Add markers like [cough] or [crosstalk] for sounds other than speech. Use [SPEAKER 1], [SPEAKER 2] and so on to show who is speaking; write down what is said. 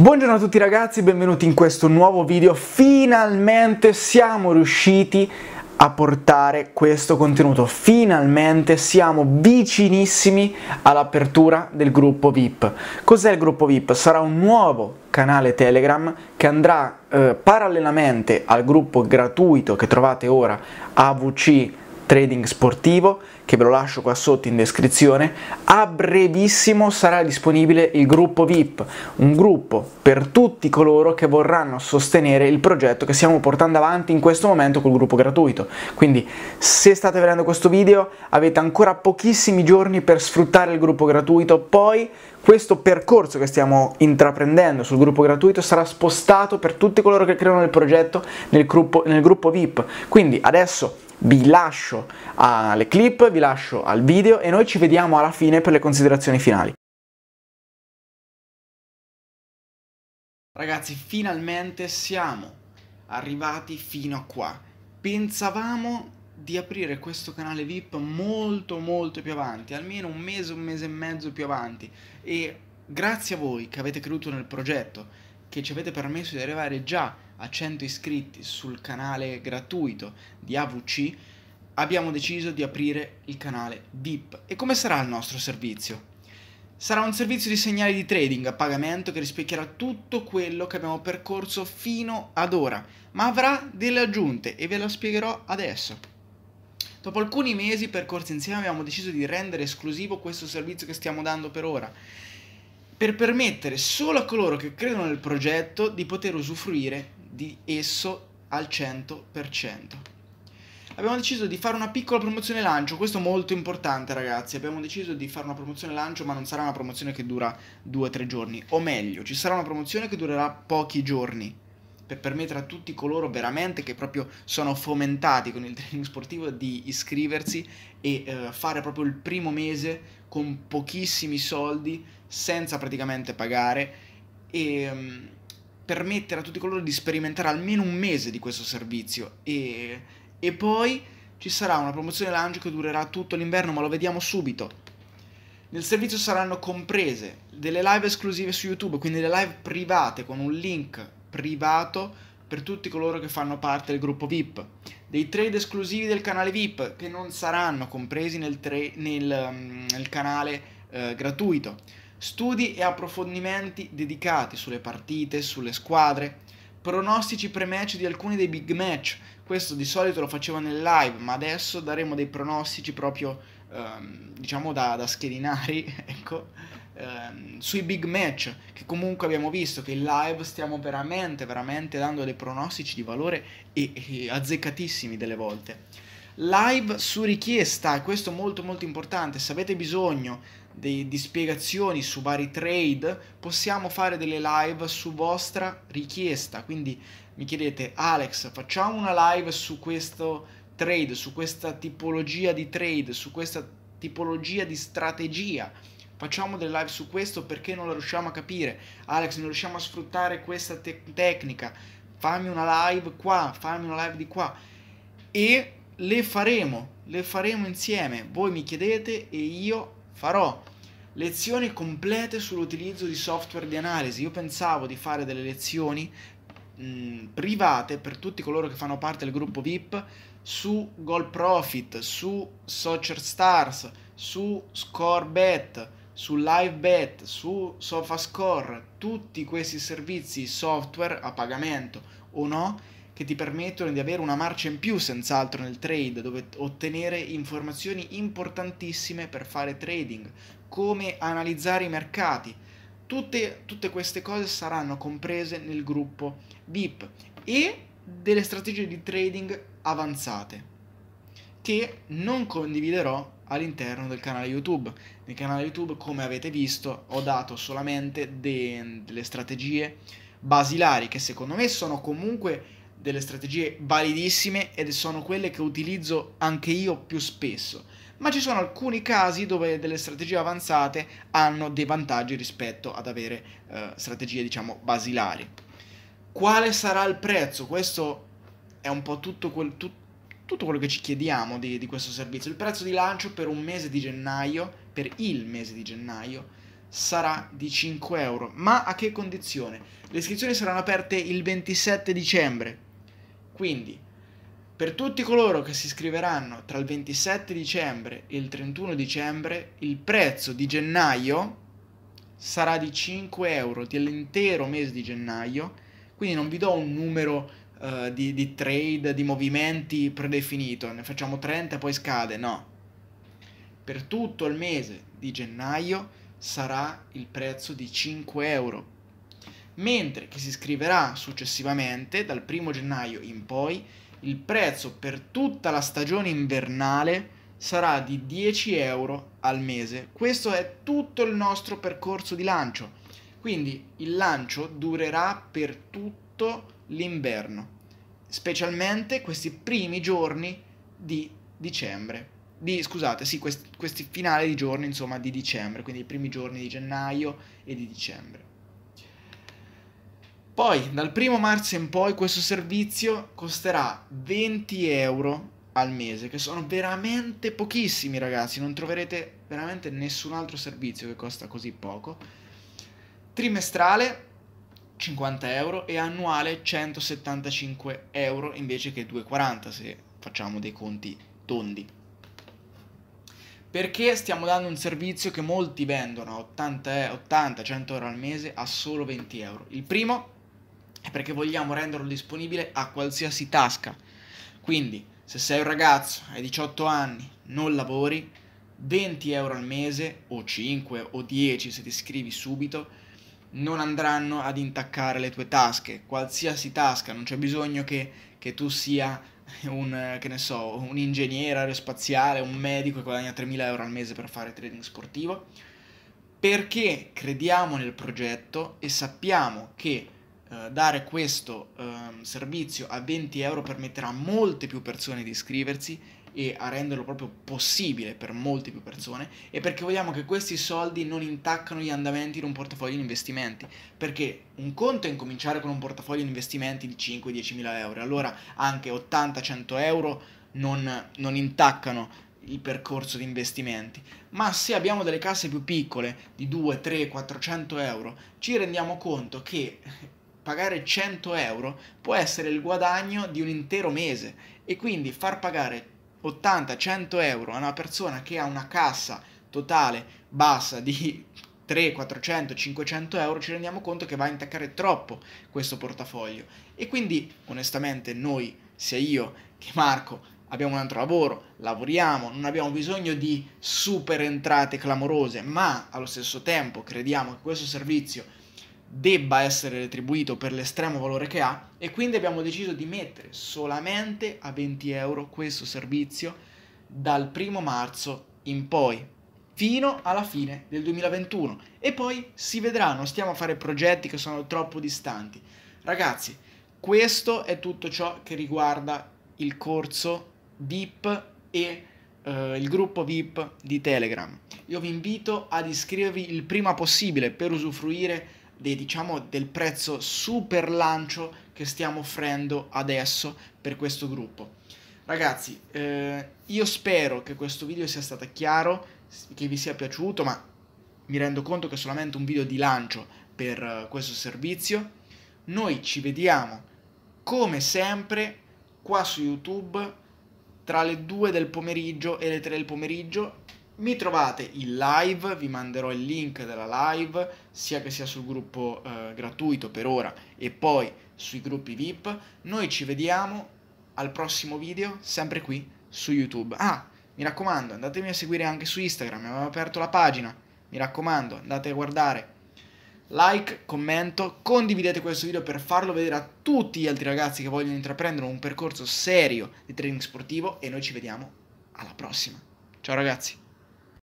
[SPEAKER 1] Buongiorno a tutti ragazzi, benvenuti in questo nuovo video. Finalmente siamo riusciti a portare questo contenuto. Finalmente siamo vicinissimi all'apertura del gruppo VIP. Cos'è il gruppo VIP? Sarà un nuovo canale Telegram che andrà eh, parallelamente al gruppo gratuito che trovate ora AVC trading sportivo che ve lo lascio qua sotto in descrizione. A brevissimo sarà disponibile il gruppo VIP, un gruppo per tutti coloro che vorranno sostenere il progetto che stiamo portando avanti in questo momento col gruppo gratuito. Quindi se state vedendo questo video avete ancora pochissimi giorni per sfruttare il gruppo gratuito, poi questo percorso che stiamo intraprendendo sul gruppo gratuito sarà spostato per tutti coloro che creano il progetto nel gruppo, nel gruppo VIP. Quindi adesso vi lascio alle clip, vi lascio al video e noi ci vediamo alla fine per le considerazioni finali. Ragazzi, finalmente siamo arrivati fino a qua. Pensavamo di aprire questo canale VIP molto molto più avanti, almeno un mese, un mese e mezzo più avanti e grazie a voi che avete creduto nel progetto, che ci avete permesso di arrivare già a 100 iscritti sul canale gratuito di AVC, abbiamo deciso di aprire il canale VIP. E come sarà il nostro servizio? Sarà un servizio di segnali di trading a pagamento che rispecchierà tutto quello che abbiamo percorso fino ad ora, ma avrà delle aggiunte e ve lo spiegherò adesso. Dopo alcuni mesi percorsi insieme abbiamo deciso di rendere esclusivo questo servizio che stiamo dando per ora, per permettere solo a coloro che credono nel progetto di poter usufruire di esso al 100%. Abbiamo deciso di fare una piccola promozione lancio, questo è molto importante ragazzi, abbiamo deciso di fare una promozione lancio ma non sarà una promozione che dura 2-3 giorni, o meglio ci sarà una promozione che durerà pochi giorni per permettere a tutti coloro veramente che proprio sono fomentati con il training sportivo di iscriversi e eh, fare proprio il primo mese con pochissimi soldi senza praticamente pagare e ehm, permettere a tutti coloro di sperimentare almeno un mese di questo servizio e, e poi ci sarà una promozione lounge che durerà tutto l'inverno, ma lo vediamo subito. Nel servizio saranno comprese delle live esclusive su YouTube, quindi le live private con un link privato per tutti coloro che fanno parte del gruppo VIP, dei trade esclusivi del canale VIP che non saranno compresi nel, nel, mm, nel canale eh, gratuito studi e approfondimenti dedicati sulle partite, sulle squadre, pronostici pre-match di alcuni dei big match, questo di solito lo faceva nel live, ma adesso daremo dei pronostici proprio, ehm, diciamo, da, da schedinari, [laughs] ecco, ehm, sui big match, che comunque abbiamo visto che in live stiamo veramente, veramente dando dei pronostici di valore e, e azzeccatissimi delle volte live su richiesta, questo è molto molto importante, se avete bisogno dei, di spiegazioni su vari trade, possiamo fare delle live su vostra richiesta. Quindi mi chiedete, Alex, facciamo una live su questo trade, su questa tipologia di trade, su questa tipologia di strategia. Facciamo delle live su questo perché non la riusciamo a capire. Alex, non riusciamo a sfruttare questa te- tecnica. Fammi una live qua, fammi una live di qua. E le faremo, le faremo insieme. Voi mi chiedete e io farò lezioni complete sull'utilizzo di software di analisi. Io pensavo di fare delle lezioni mh, mm, private per tutti coloro che fanno parte del gruppo VIP su Goal Profit, su Soccer Stars, su Scorebet, su LiveBet, su SofaScore, tutti questi servizi software a pagamento o no che ti permettono di avere una marcia in più senz'altro nel trade, dove ottenere informazioni importantissime per fare trading, come analizzare i mercati. Tutte, tutte queste cose saranno comprese nel gruppo VIP e delle strategie di trading avanzate che non condividerò all'interno del canale YouTube. Nel canale YouTube, come avete visto, ho dato solamente de delle strategie basilari che secondo me sono comunque delle strategie validissime ed sono quelle che utilizzo anche io più spesso, ma ci sono alcuni casi dove delle strategie avanzate hanno dei vantaggi rispetto ad avere eh, strategie diciamo basilari. Quale sarà il prezzo? Questo è un po' tutto, quel, tu, tutto quello che ci chiediamo di, di questo servizio. Il prezzo di lancio per un mese di gennaio, per il mese di gennaio, sarà di 5 euro. Ma a che condizione? Le iscrizioni saranno aperte il 27 dicembre, quindi, per tutti coloro che si iscriveranno tra il 27 dicembre e il 31 dicembre, il prezzo di gennaio sarà di 5 euro dell'intero mese di gennaio, quindi non vi do un numero uh, di, di trade, di movimenti predefinito, ne facciamo 30 e poi scade, no. Per tutto il mese di gennaio sarà il prezzo di 5 euro mentre che si scriverà successivamente dal 1 gennaio in poi il prezzo per tutta la stagione invernale sarà di 10 euro al mese. Questo è tutto il nostro percorso di lancio. Quindi il lancio durerà per tutto l'inverno, specialmente questi primi giorni di dicembre. Di, scusate, sì, questi, questi finali di giorni, insomma, di dicembre, quindi i primi giorni di gennaio e di dicembre. Poi dal primo marzo in poi questo servizio costerà 20 euro al mese, che sono veramente pochissimi ragazzi, non troverete veramente nessun altro servizio che costa così poco. Trimestrale 50 euro e annuale 175 euro invece che 2,40 se facciamo dei conti tondi. Perché stiamo dando un servizio che molti vendono a 80-100 eh, euro al mese a solo 20 euro? Il primo perché vogliamo renderlo disponibile a qualsiasi tasca. Quindi, se sei un ragazzo, hai 18 anni, non lavori, 20 euro al mese, o 5 o 10 se ti iscrivi subito, non andranno ad intaccare le tue tasche, qualsiasi tasca, non c'è bisogno che, che tu sia un, so, un, ingegnere aerospaziale, un medico che guadagna 3.000 euro al mese per fare trading sportivo, perché crediamo nel progetto e sappiamo che eh, dare questo eh, servizio a 20 euro permetterà a molte più persone di iscriversi e a renderlo proprio possibile per molte più persone e perché vogliamo che questi soldi non intaccano gli andamenti di un portafoglio di investimenti perché un conto è incominciare con un portafoglio di investimenti di 5-10 mila euro allora anche 80-100 euro non, non intaccano il percorso di investimenti, ma se abbiamo delle casse più piccole di 2, 3, 400 euro, ci rendiamo conto che pagare 100 euro può essere il guadagno di un intero mese e quindi far pagare 80-100 euro a una persona che ha una cassa totale bassa di 3, 400, 500 euro ci rendiamo conto che va a intaccare troppo questo portafoglio e quindi onestamente noi, sia io che Marco, abbiamo un altro lavoro, lavoriamo, non abbiamo bisogno di super entrate clamorose, ma allo stesso tempo crediamo che questo servizio debba essere retribuito per l'estremo valore che ha e quindi abbiamo deciso di mettere solamente a 20 euro questo servizio dal primo marzo in poi fino alla fine del 2021 e poi si vedrà non stiamo a fare progetti che sono troppo distanti ragazzi questo è tutto ciò che riguarda il corso VIP e eh, il gruppo VIP di Telegram. Io vi invito ad iscrivervi il prima possibile per usufruire dei, diciamo, del prezzo super lancio che stiamo offrendo adesso per questo gruppo. Ragazzi, eh, io spero che questo video sia stato chiaro, che vi sia piaciuto, ma mi rendo conto che è solamente un video di lancio per uh, questo servizio. Noi ci vediamo, come sempre, qua su YouTube tra le 2 del pomeriggio e le 3 del pomeriggio mi trovate in live, vi manderò il link della live, sia che sia sul gruppo eh, gratuito per ora e poi sui gruppi VIP. Noi ci vediamo al prossimo video, sempre qui su YouTube. Ah, mi raccomando, andatemi a seguire anche su Instagram, avevo aperto la pagina. Mi raccomando, andate a guardare. Like, commento, condividete questo video per farlo vedere a tutti gli altri ragazzi che vogliono intraprendere un percorso serio di training sportivo e noi ci vediamo alla prossima. Ciao ragazzi!